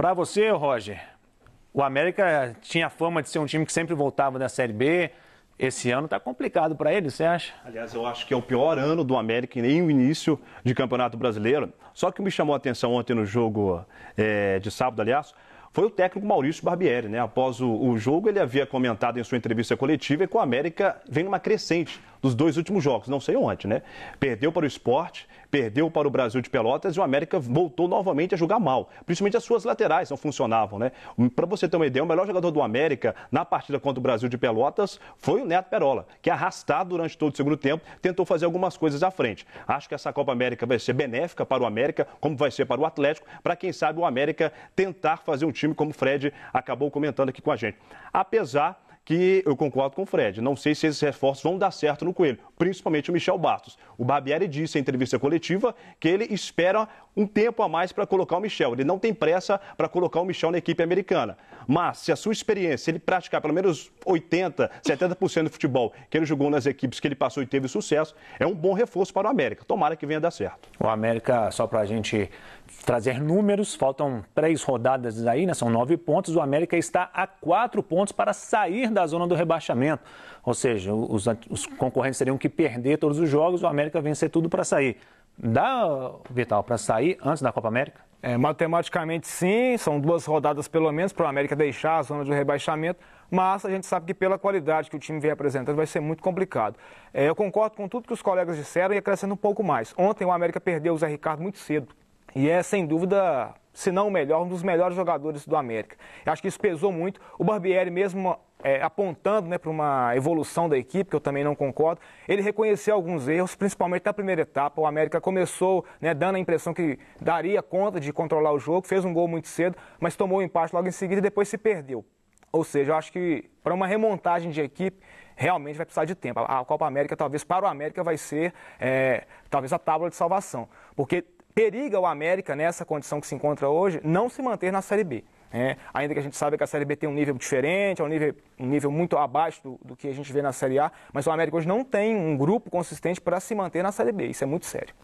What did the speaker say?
Para você, Roger, o América tinha fama de ser um time que sempre voltava da Série B. Esse ano está complicado para ele, você acha? Aliás, eu acho que é o pior ano do América em o início de Campeonato Brasileiro. Só que me chamou a atenção ontem no jogo é, de sábado, aliás, foi o técnico Maurício Barbieri, né? Após o, o jogo, ele havia comentado em sua entrevista coletiva que o América vem numa crescente dos dois últimos jogos, não sei onde, né? Perdeu para o esporte, perdeu para o Brasil de Pelotas e o América voltou novamente a jogar mal. Principalmente as suas laterais não funcionavam, né? Para você ter uma ideia, o melhor jogador do América na partida contra o Brasil de Pelotas foi o Neto Perola, que arrastado durante todo o segundo tempo, tentou fazer algumas coisas à frente. Acho que essa Copa América vai ser benéfica para o América, como vai ser para o Atlético, para quem sabe o América tentar fazer um time como o Fred acabou comentando aqui com a gente. Apesar que eu concordo com o Fred. Não sei se esses reforços vão dar certo no Coelho, principalmente o Michel Bastos. O Barbieri disse em entrevista coletiva que ele espera um tempo a mais para colocar o Michel. Ele não tem pressa para colocar o Michel na equipe americana. Mas se a sua experiência, se ele praticar pelo menos 80, 70% do futebol que ele jogou nas equipes que ele passou e teve sucesso, é um bom reforço para o América. Tomara que venha dar certo. O América, só para a gente trazer números, faltam três rodadas aí, né? São nove pontos. O América está a quatro pontos para sair da da zona do rebaixamento. Ou seja, os, os concorrentes teriam que perder todos os jogos, o América vencer tudo para sair. Dá, Vital, para sair antes da Copa América? É, matematicamente sim, são duas rodadas pelo menos para o América deixar a zona de rebaixamento, mas a gente sabe que pela qualidade que o time vem apresentando vai ser muito complicado. É, eu concordo com tudo que os colegas disseram e acrescento um pouco mais. Ontem o América perdeu o Zé Ricardo muito cedo. E é, sem dúvida, se não o melhor, um dos melhores jogadores do América. Eu acho que isso pesou muito. O Barbieri, mesmo é, apontando né, para uma evolução da equipe, que eu também não concordo, ele reconheceu alguns erros, principalmente na primeira etapa. O América começou né, dando a impressão que daria conta de controlar o jogo, fez um gol muito cedo, mas tomou o um empate logo em seguida e depois se perdeu. Ou seja, eu acho que para uma remontagem de equipe, realmente vai precisar de tempo. A Copa América, talvez para o América, vai ser é, talvez a tábua de salvação. Porque periga o América, nessa condição que se encontra hoje, não se manter na Série B. É, ainda que a gente saiba que a Série B tem um nível diferente, é um nível, um nível muito abaixo do, do, que a gente vê na Série A, mas o América hoje não tem um grupo consistente para se manter na Série B. Isso é muito sério.